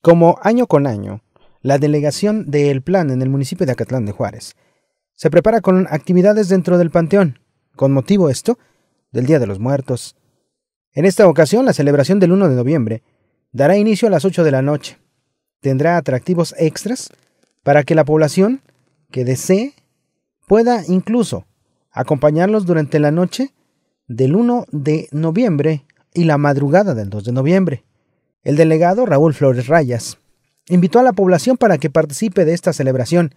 Como año con año, la delegación del Plan en el municipio de Acatlán de Juárez se prepara con actividades dentro del panteón, con motivo esto del Día de los Muertos. En esta ocasión, la celebración del 1 de noviembre dará inicio a las 8 de la noche. Tendrá atractivos extras para que la población que desee pueda incluso acompañarlos durante la noche del 1 de noviembre y la madrugada del 2 de noviembre. El delegado Raúl Flores Rayas invitó a la población para que participe de esta celebración,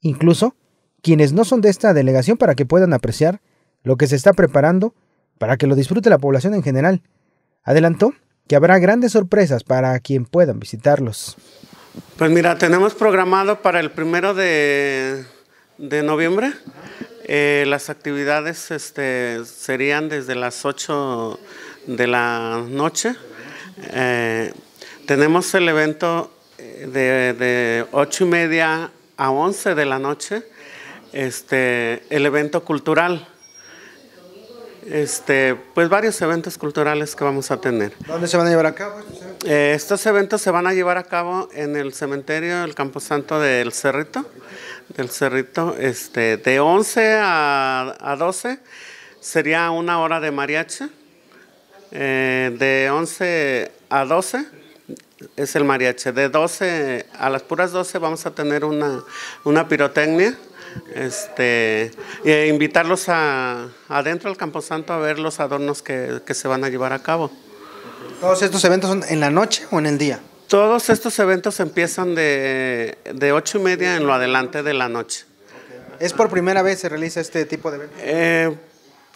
incluso quienes no son de esta delegación para que puedan apreciar lo que se está preparando para que lo disfrute la población en general. Adelantó que habrá grandes sorpresas para quien puedan visitarlos. Pues mira, tenemos programado para el primero de, noviembre. Eh, las actividades este, serían desde las 8 de la noche eh, tenemos el evento eh, de, de 8 y media a 11 de la noche, este, el evento cultural. Este, pues varios eventos culturales que vamos a tener. ¿Dónde se van a llevar a cabo estos eventos? Eh, se van a llevar a cabo en el cementerio del Camposanto del Cerrito, del Cerrito, este, de 11 a, a 12 sería una hora de mariachi. Eh, de 11 a 12 es el mariachi. De 12 a las puras 12 vamos a tener una, una pirotecnia. Este, e invitarlos a, adentro del Camposanto a ver los adornos que, se van a llevar a cabo. ¿Todos estos eventos son en la noche o en el día? Todos estos eventos empiezan de, de 8 y media en lo adelante de la noche. ¿Es por primera vez se realiza este tipo de eventos? Eh,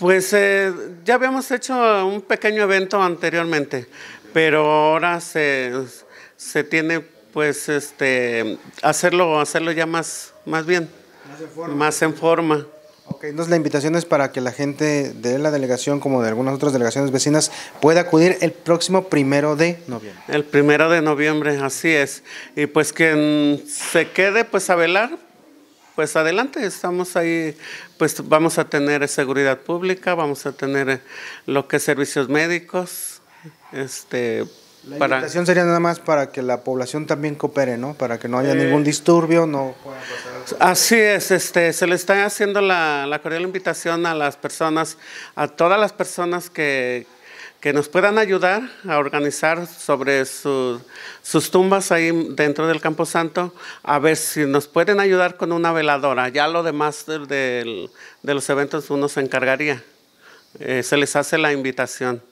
pues eh, ya habíamos hecho un pequeño evento anteriormente, pero ahora se, se tiene pues este hacerlo, hacerlo ya más, más bien. Más en forma. Ok, entonces la invitación es para que la gente de la delegación, como de algunas otras delegaciones vecinas, pueda acudir el próximo primero de noviembre. El primero de noviembre, así es. Y pues quien se quede, pues a velar, pues adelante, estamos ahí, pues vamos a tener seguridad pública, vamos a tener eh, lo que es servicios médicos. Este, la invitación sería nada más para que la población también coopere, ¿no? Para que no haya eh, ningún disturbio, no Así es, este, se le está haciendo la cordial invitación a las personas, a todas las personas que, que nos puedan ayudar a organizar sobre sus tumbas ahí dentro del Santo, a ver si nos pueden ayudar con una veladora. Ya lo demás de, los eventos uno se encargaría. Eh, se les hace la invitación.